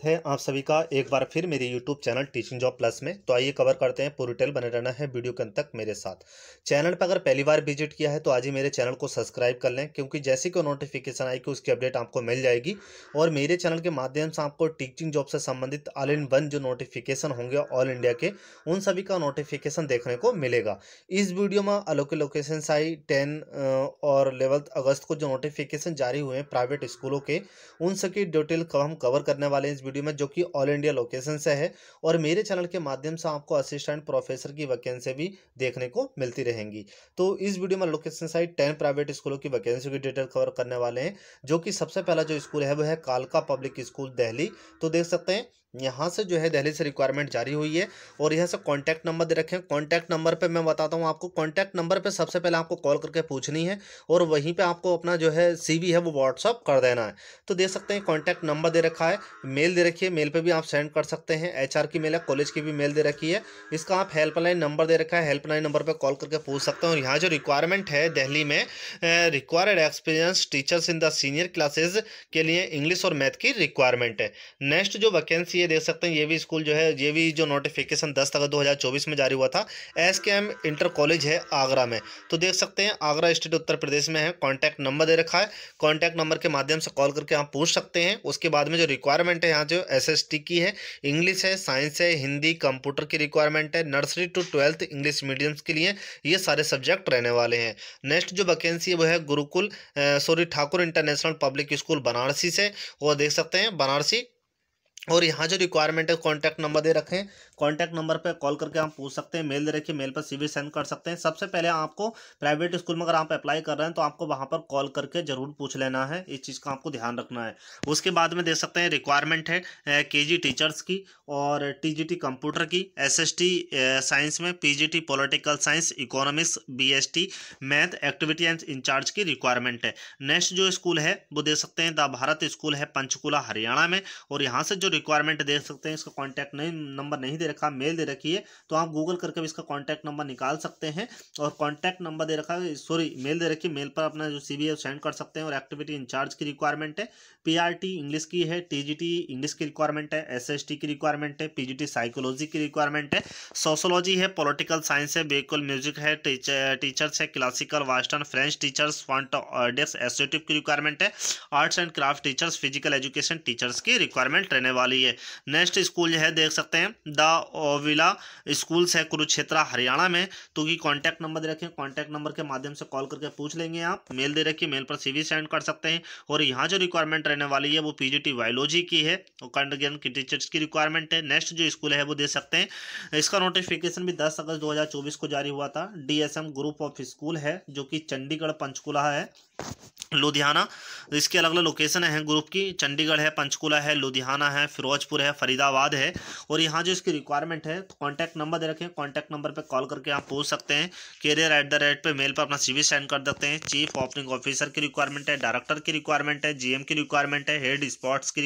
स्वागत है आप सभी का एक बार फिर मेरे YouTube channel teaching job plus में तो आइए कवर करते हैं पूरी टेल बने रहना है वीडियो के अंत तक मेरे साथ चैनल पर अगर पहली बार विजिट किया है तो आज ही मेरे चैनल को सब्सक्राइब कर लें क्योंकि जैसे कोई नोटिफिकेशन आएगी उसकी अपडेट आपको मिल जाएगी और मेरे चैनल के माध्यम से आपको टीचिंग जॉब से संबंधित ऑल इन वन जो नोटिफिकेशन होंगे ऑल इंडिया के उन सभी का नोटिफिकेशन देखने को मिलेगा इस वीडियो में अलोके लोकेशन आई टेन और इलेवन अगस्त को जो नोटिफिकेशन जारी हुए हैं प्राइवेट स्कूलों के उन सबकी डिटेल हम कवर करने वाले हैं इस वीडियो में जो कि ऑल इंडिया लोकेशन से है और मेरे चैनल के माध्यम से आपको असिस्टेंट प्रोफेसर की वैकेंसी भी देखने को मिलती रहेंगी तो इस वीडियो में लोकेशन साइड टेन प्राइवेट स्कूलों की वैकेंसी की डिटेल कवर करने वाले हैं जो कि सबसे पहला जो स्कूल है वह है कालका पब्लिक स्कूल दहली तो देख सकते हैं यहाँ से जो है दहली से रिक्वायरमेंट जारी हुई है और यहाँ से कॉन्टैक्ट नंबर दे रखे हैं कॉन्टैक्ट नंबर पे मैं बताता हूँ आपको कॉन्टैक्ट नंबर पे सबसे पहले आपको कॉल करके पूछनी है और वहीं पे आपको अपना जो है सीवी है वो व्हाट्सअप कर देना है तो दे सकते हैं कॉन्टैक्ट नंबर दे रखा है मेल दे रखी है मेल पर भी आप सेंड कर सकते हैं एच की मेल है कॉलेज की भी मेल दे रखी है इसका आप हेल्पलाइन नंबर दे रखा है हेल्पलाइन नंबर पर कॉल करके पूछ सकते हैं और यहाँ जो रिक्वायरमेंट है दहली में required experience teachers in the senior classes के लिए इंग्लिश और मैथ की रिक्वायरमेंट है नेक्स्ट जो वैकेंसी ये देख सकते हैं ये भी स्कूल जो है ये भी जो नोटिफिकेशन 10 अगस्त 2024 में जारी हुआ था एस के एम इंटर कॉलेज है आगरा में तो देख सकते हैं आगरा स्टेट उत्तर प्रदेश में है कॉन्टैक्ट नंबर दे रखा है कॉन्टैक्ट नंबर के माध्यम से कॉल करके आप पूछ सकते हैं उसके बाद में जो रिक्वायरमेंट है यहाँ जो एस की है इंग्लिश है साइंस है हिंदी कंप्यूटर की रिक्वायरमेंट है nursery to twelfth English mediums के लिए ये सारे सब्जेक्ट रहने वाले हैं नेक्स्ट जो वैकेंसी है वो है Gurukul sorry Thakur international public school Banarasi से और देख सकते हैं बनारसी और यहाँ जो रिक्वायरमेंट है कॉन्टैक्ट नंबर दे रखें कॉन्टैक्ट नंबर पर कॉल करके आप पूछ सकते हैं मेल दे रखिए मेल पर सी सेंड कर सकते हैं सबसे पहले आपको प्राइवेट स्कूल में अगर आप अप्लाई कर रहे हैं तो आपको वहाँ पर कॉल करके ज़रूर पूछ लेना है इस चीज़ का आपको ध्यान रखना है उसके बाद में देख सकते हैं रिक्वायरमेंट है के टीचर्स की और टी कंप्यूटर की एस साइंस में P political science economics B math activity and incharge की रिक्वायरमेंट है नेक्स्ट जो स्कूल है वो दे सकते हैं द भारत स्कूल है पंचकूला हरियाणा में और यहाँ से जो रिक्वायरमेंट दे सकते हैं इसका कॉन्टैक्ट नहीं नंबर नहीं दे रखा मेल दे रखी है तो आप गूगल करके भी इसका कॉन्टैक्ट नंबर निकाल सकते हैं और कॉन्टैक्ट नंबर दे रखा है सॉरी मेल दे रखी मेल पर अपना जो सी सेंड कर सकते हैं और एक्टिविटी इंचार्ज की रिक्वायरमेंट है पी इंग्लिश की है टी इंग्लिश की रिक्वायरमेंट है एस की रिक्वायरमेंट है पी साइकोलॉजी की रिक्वायरमेंट है सोशोलॉजी है पोलिटिकल साइंस है बेकुल म्यूजिक है टीचर्स है classical western French teachers front desk executive की रिक्वायरमेंट है arts and craft teachers physical education teachers की रिक्वायरमेंट रहने वाली है नेक्स्ट स्कूल जो है देख सकते हैं द ओविला स्कूल्स है कुरुक्षेत्र हरियाणा में तो ये कॉन्टैक्ट नंबर दे रखे हैं कॉन्टैक्ट नंबर के माध्यम से कॉल करके पूछ लेंगे आप मेल दे रखिए मेल पर सीवी सेंड कर सकते हैं और यहाँ जो रिक्वायरमेंट रहने वाली है वो पीजीटी बायोलॉजी की है और करंट की टीचर्स की रिक्वायरमेंट है नेक्स्ट जो स्कूल है वो दे सकते हैं इसका नोटिफिकेशन भी दस अगस्त दो को जारी हुआ था डी ग्रुप ऑफ स्कूल है जो कि चंडीगढ़ पंचकुला है लुधियाना तो इसके अलग अलग लोकेशन हैं ग्रुप की चंडीगढ़ है पंचकुला है लुधियाना है फिरोजपुर है फरीदाबाद है और यहाँ जो इसकी रिक्वायरमेंट है तो कॉन्टैक्ट नंबर दे रखें कॉन्टैक्ट नंबर पर कॉल करके आप पूछ सकते हैं कैरियर एट द रेट पर मेल पर अपना सीवी सेंड कर देते हैं चीफ ऑपरिंग ऑफिसर की रिक्वायरमेंट है डायरेक्टर की रिक्वायरमेंट है जीएम की रिक्वायरमेंट है हेड स्पोर्ट्स की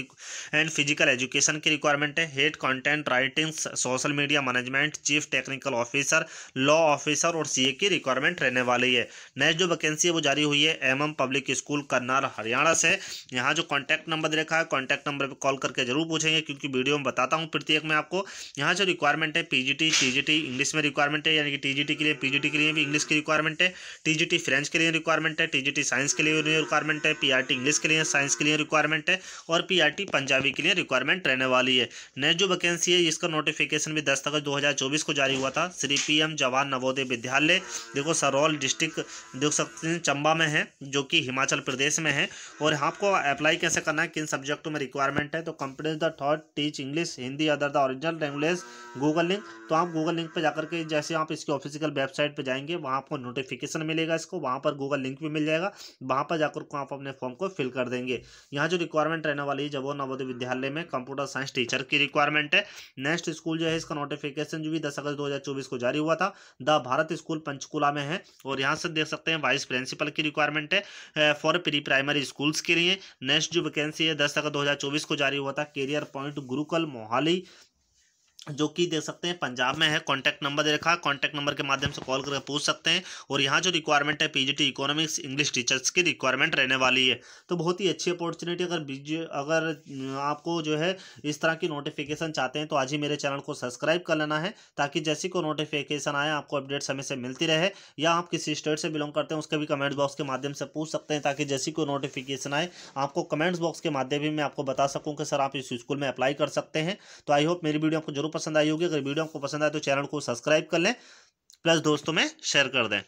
एंड फिजिकल एजुकेशन की रिक्वायरमेंट है head content writing social media management chief technical officer law officer और सी की रिक्वायरमेंट रहने वाली है नेक्स्ट जो वैकेंसी है वो जारी हुई है M MM public school Karnal Haryana से यहाँ जो कॉन्टैक्ट नंबर दे रखा है कॉन्टैक्ट नंबर पर कॉल करके जरूर पूछेंगे क्योंकि वीडियो में बताता हूँ प्रत्येक में आपको यहाँ जो रिक्वायरमेंट है पीजीटी टीजीटी इंग्लिश में रिक्वायरमेंट है यानी कि टीजीटी के लिए पीजीटी के लिए भी इंग्लिश की रिक्वायरमेंट है टीजीटी फ्रेंच के लिए रिक्वायरमेंट है टीजीटी साइंस के लिए रिक्वायरमेंट है पीआरटी इंग्लिश के लिए साइंस के लिए रिक्वायरमेंट है और पीआरटी पंजाबी के लिए रिक्वायरमेंट रहने वाली है नेक्स्ट जो वैकेंसी है इसका नोटिफिकेशन भी दस अगस्त 2024 को जारी हुआ था श्री पीएम जवान नवोदय विद्यालय देखो सरौल डिस्ट्रिक्ट देख सकते हैं चंबा में है जो कि हिमाचल प्रदेश में है और यहाँ आपको अप्लाई कैसे करना है किन सब्जेक्टों में रिक्वायरमेंट है तो companies the third teach English Hindi other the original language Google link तो आप गूगल लिंक पर जाकर के जैसे आप इसकी ऑफिशियल वेबसाइट पर जाएंगे वहाँ आपको नोटिफिकेशन मिलेगा इसको वहाँ पर गूगल लिंक भी मिल जाएगा वहाँ पर जाकर आप अपने फॉर्म को फिल कर देंगे यहाँ जो रिक्वायरमेंट रहने वाली है जब नवोदय विद्यालय में कंप्यूटर साइंस टीचर की रिक्वायरमेंट है नेक्स्ट स्कूल जो है इसका नोटिफिकेशन जो भी दस अगस्त दो को जारी हुआ था द भारत स्कूल पंचकूला में है और यहाँ से देख सकते हैं वाइस प्रिंसिपल की रिक्वायरमेंट है फॉर प्री प्राइमरी स्कूल्स के लिए नेक्स्ट जो वैकेंसी है दस अगस्त दो को जारी हुआ था कैरियर पॉइंट गुरुकल मोहाली जो कि देख सकते हैं पंजाब में है कॉन्टैक्ट नंबर दे रखा है कॉन्टैक्ट नंबर के माध्यम से कॉल करके पूछ सकते हैं और यहाँ जो रिक्वायरमेंट है पीजीटी इकोनॉमिक्स इंग्लिश टीचर्स की रिक्वायरमेंट रहने वाली है तो बहुत ही अच्छी अपॉर्चुनिटी अगर अगर आपको जो है इस तरह की नोटिफिकेशन चाहते हैं तो आज ही मेरे चैनल को सब्सक्राइब कर लेना है ताकि जैसी को नोटिफिकेशन आए आपको अपडेट समय से मिलती रहे या आप किसी स्टेट से बिलोंग करते हैं उसके भी कमेंट बॉक्स के माध्यम से पूछ सकते हैं ताकि जैसी को नोटिफिकेशन आए आपको कमेंट्स बॉक्स के माध्यम भी मैं आपको बता सकूँ कि सर आप इस स्कूल में अप्लाई कर सकते हैं तो आई होप मेरी वीडियो आपको जरूर पसंद आई होगी अगर वीडियो आपको पसंद आए तो चैनल को सब्सक्राइब कर लें प्लस दोस्तों में शेयर कर दें